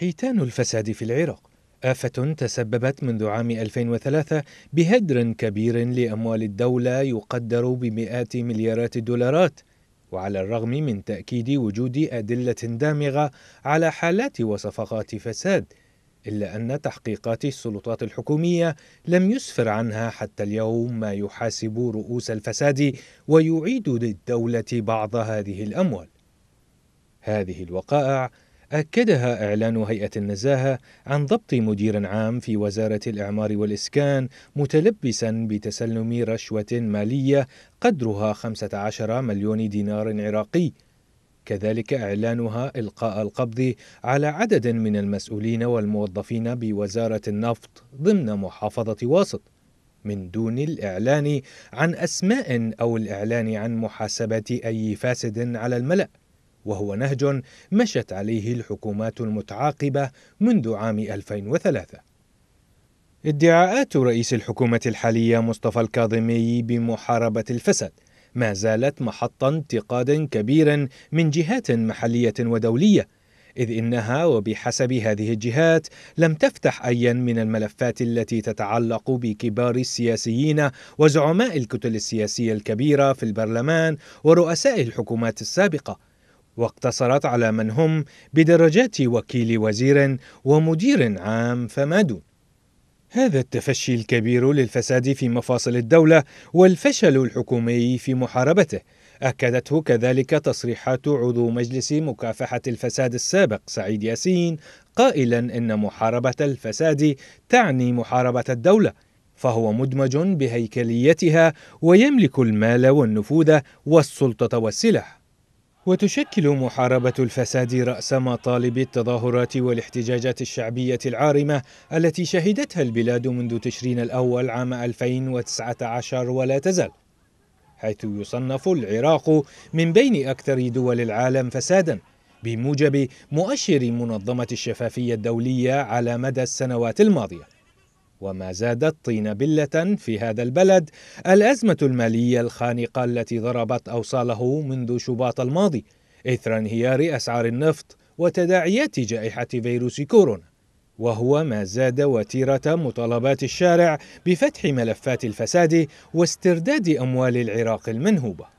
حيتان الفساد في العراق آفة تسببت منذ عام 2003 بهدر كبير لأموال الدولة يقدر بمئات مليارات الدولارات وعلى الرغم من تأكيد وجود أدلة دامغة على حالات وصفقات فساد إلا أن تحقيقات السلطات الحكومية لم يسفر عنها حتى اليوم ما يحاسب رؤوس الفساد ويعيد للدولة بعض هذه الأموال هذه الوقائع أكدها إعلان هيئة النزاهة عن ضبط مدير عام في وزارة الإعمار والإسكان متلبسا بتسلم رشوة مالية قدرها 15 مليون دينار عراقي كذلك إعلانها إلقاء القبض على عدد من المسؤولين والموظفين بوزارة النفط ضمن محافظة واسط من دون الإعلان عن أسماء أو الإعلان عن محاسبة أي فاسد على الملأ وهو نهج مشت عليه الحكومات المتعاقبة منذ عام 2003 ادعاءات رئيس الحكومة الحالية مصطفى الكاظمي بمحاربة الفساد ما زالت محط انتقاد كبير من جهات محلية ودولية إذ إنها وبحسب هذه الجهات لم تفتح أيا من الملفات التي تتعلق بكبار السياسيين وزعماء الكتل السياسية الكبيرة في البرلمان ورؤساء الحكومات السابقة واقتصرت على من هم بدرجات وكيل وزير ومدير عام فما دون هذا التفشي الكبير للفساد في مفاصل الدولة والفشل الحكومي في محاربته أكدته كذلك تصريحات عضو مجلس مكافحة الفساد السابق سعيد ياسين قائلا إن محاربة الفساد تعني محاربة الدولة فهو مدمج بهيكليتها ويملك المال والنفوذ والسلطة والسلاح وتشكل محاربة الفساد رأس مطالب التظاهرات والاحتجاجات الشعبية العارمة التي شهدتها البلاد منذ تشرين الأول عام 2019 ولا تزال حيث يصنف العراق من بين أكثر دول العالم فساداً بموجب مؤشر منظمة الشفافية الدولية على مدى السنوات الماضية وما زادت طين بله في هذا البلد الازمه الماليه الخانقه التي ضربت اوصاله منذ شباط الماضي اثر انهيار اسعار النفط وتداعيات جائحه فيروس كورونا وهو ما زاد وتيره مطالبات الشارع بفتح ملفات الفساد واسترداد اموال العراق المنهوبه